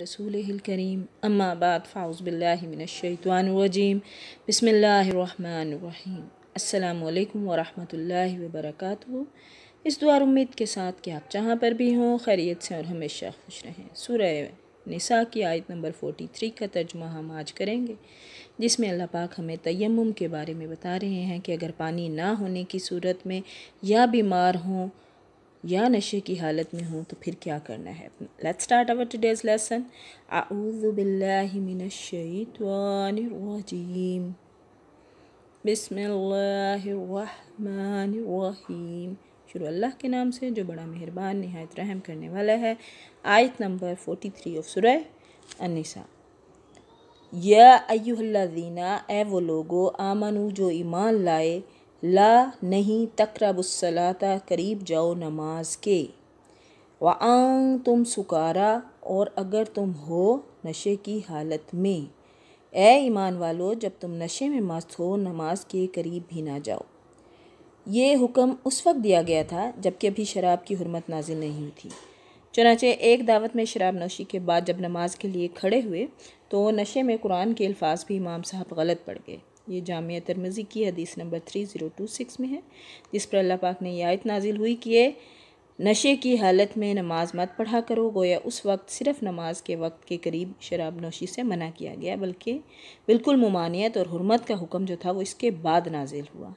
रसूल करीम अम्माबाद फ़ाउज़बिल्लिमिनशैतवानरजीम बसमीम अल्लाम वरहमतुल्लाहि वबरकातुहू इस दुआर उम्मीद के साथ कि आप जहाँ पर भी हों खैरियत से और हमेशा खुश रहें सुर निसा की आयत नंबर फोटी थ्री का तर्जमा हम आज करेंगे जिसमें अल्लाह पाक हमें तयम के बारे में बता रहे हैं कि अगर पानी ना होने की सूरत में या बीमार हों या नशे की हालत में हूँ तो फिर क्या करना है let's start our today's lesson आऊज़ु बिल्लाहि रजीम बिस्मिल्लाहिर रहमानिर रहीम शुरू अल्लाह के नाम से जो बड़ा मेहरबान नहायत रहम करने वाला है आयत नंबर फोर्टी थ्री ऑफ सुर अनिसा या अय्युहल्लज़ीना ए वो लोगो आमनु जो ईमान लाए ला नहीं तकरबुसलाता करीब जाओ नमाज के वआंग तुम सुकारा और अगर तुम हो नशे की हालत में ए ईमान वालो जब तुम नशे में मस्त हो नमाज के करीब भी ना जाओ ये हुक्म उस वक्त दिया गया था जबकि अभी शराब की हरमत नाजिल नहीं हुई थी चनाचे एक दावत में शराब नोशी के बाद जब नमाज के लिए खड़े हुए तो नशे में कुरान के अल्फाज भी इमाम साहब गलत पड़ गए ये जामिया तरमजी की हदीस number three zero two six में है जिस पर अल्लाह पाक ने यह आयत नाजिल हुई कि ये नशे की हालत में नमाज मत पढ़ा करो गोया उस वक्त सिर्फ नमाज के वक्त के करीब शराब नोशी से मना किया गया बल्कि बिल्कुल ममानियत और हरमत का हुक्म जो था वो इसके बाद नाजिल हुआ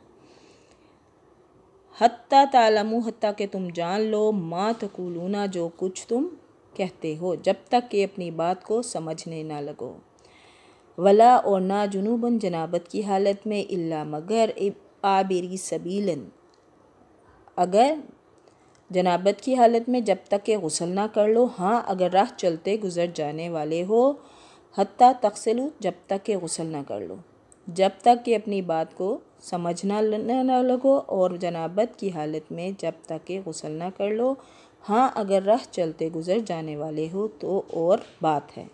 हत्ता तालमू हती के तुम जान लो माँ तकुलूना जो कुछ तुम कहते हो जब तक कि अपनी बात को समझने ना लगो वला और ना जुनूबन जनाबत की हालत में इल्ला मगर आबेरी सबीलन अगर जनाबत की हालत में जब तक के गसल ना कर लो हाँ अगर राह चलते गुज़र जाने वाले हो हती तकसलू जब तक के गसल ना कर लो जब तक कि अपनी बात को समझना ना लगो और जनाबत की हालत में जब तक के गसल ना कर लो हाँ अगर राह चलते गुज़र जाने वाले हो तो और बात है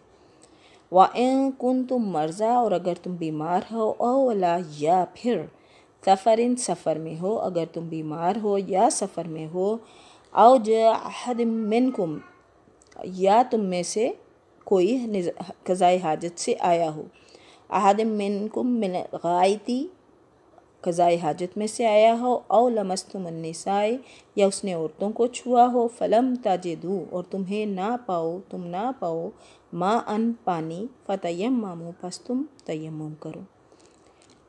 वन कन तुम मर्ज़ा और अगर तुम बीमार हो ओला या फिर सफ़र इन सफ़र में हो अगर तुम बीमार हो या सफ़र में हो आओ जहद कुम या तुम में से कोई कज़ाई हाजत से आया हो अहद कुम मिन गायती क़ज़ाए हाजत में से आया हो औ लमस्तमनसाए या उसने औरतों को छुआ हो फ़लम ताजे दू और तुम्हें ना पाओ तुम ना पाओ माँ अन पानी फ़तयम मामो पस तुम तयम करो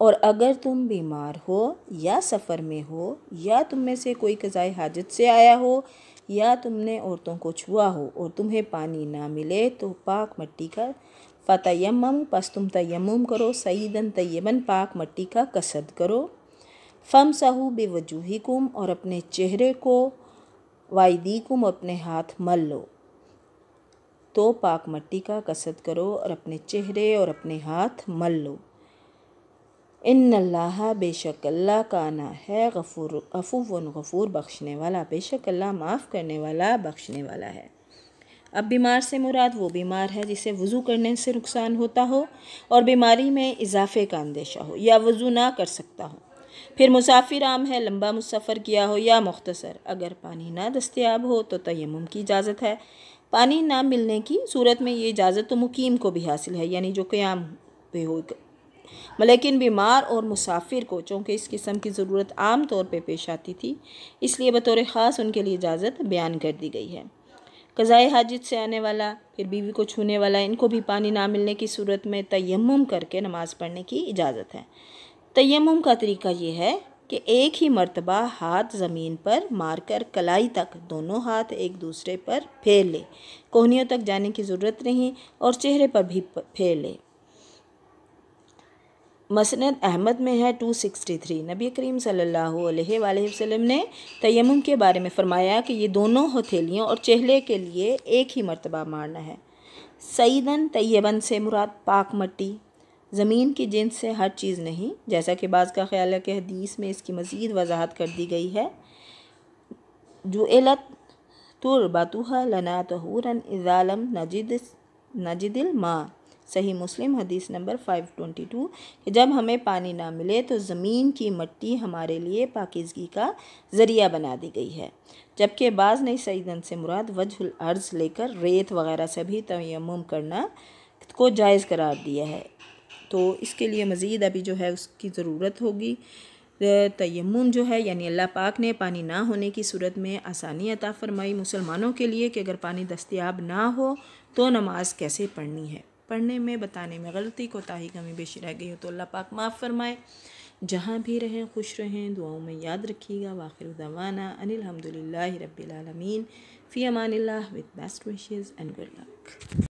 और अगर तुम बीमार हो या सफ़र में हो या तुम में से कोई कज़ाए हाजत से आया हो या तुमने औरतों को छुआ हो और तुम्हें पानी ना मिले तो पाक मट्टी का फ़तयम पस्तुम तयम करो सईदन तयमन पाक मट्टी का कसद करो फ़म साहू कुम और अपने चेहरे को कुम अपने हाथ मल लो तो पाक मट्टी का कसद करो और अपने चेहरे और अपने हाथ मल लो इन अल्लाह बेशक अल्लाह का आना है गफूर अफूवन गफूर बख्शने वाला बेशक अल्लाह माफ़ करने वाला बख्शने वाला है अब बीमार से मुराद वो बीमार है जिसे वज़ू करने से नुकसान होता हो और बीमारी में इजाफे का अंदेशा हो या वज़ू ना कर सकता हो फिर मुसाफिर आम है लंबा मुसफ़र किया हो या मुख्तसर अगर पानी ना दस्तियाब हो तो तयम की इजाज़त है पानी ना मिलने की सूरत में ये इजाज़त तो मुकीम को भी हासिल है यानी जो क़्याम पे हो लेकिन बीमार और मुसाफिर को चूँकि इस किस्म की ज़रूरत आम तौर पे पेश आती थी इसलिए बतौर ख़ास उनके लिए इजाज़त बयान कर दी गई है क़ज़ाए हाजिद से आने वाला फिर बीवी को छूने वाला इनको भी पानी ना मिलने की सूरत में तयम करके नमाज़ पढ़ने की इजाज़त है तयम का तरीका ये है कि एक ही मर्तबा हाथ ज़मीन पर मारकर कलाई तक दोनों हाथ एक दूसरे पर फेर ले कोहनियों तक जाने की ज़रूरत नहीं और चेहरे पर भी फेर ले मसनद अहमद में है 263 नबी करीम सल्लल्लाहु अलैहि वसल्लम ने तयम के बारे में फ़रमाया कि ये दोनों हथेलियों और चेहले के लिए एक ही मरतबा मारना है सईदन तयबन से मुराद पाक मट्टी ज़मीन की जिन्स से हर चीज़ नहीं जैसा कि बाज़ का ख्याल है कि हदीस में इसकी मज़ीद वजाहत कर दी गई है जो एलत तुर बातूहा लना तहूरन इज़ालम नजिद नजिदिल माँ सही मुस्लिम हदीस नंबर 522 कि जब हमें पानी ना मिले तो ज़मीन की मट्टी हमारे लिए पाकिजगी का ज़रिया बना दी गई है जबकि बाज़ ने सईदन से मुराद वजहुल अर्ज़ लेकर रेत वगैरह से भी तयम करना को जायज़ करार दिया है तो इसके लिए मज़ीद अभी जो है उसकी ज़रूरत होगी तयम जो है यानी अल्लाह पाक ने पानी ना होने की सूरत में आसानी अता फरमाई मुसलमानों के लिए कि अगर पानी दस्तियाब ना हो तो नमाज़ कैसे पढ़नी है पढ़ने में बताने में गलती कोताही कमी बेशी रह गई हो तो अल्लाह पाक माफ़ फरमाए जहाँ भी रहें खुश रहें दुआओं में याद रखिएगा वाखिर दवाना अनिलहमदिल्ला रबीआलमीन फ़ी अमान with best wishes and good luck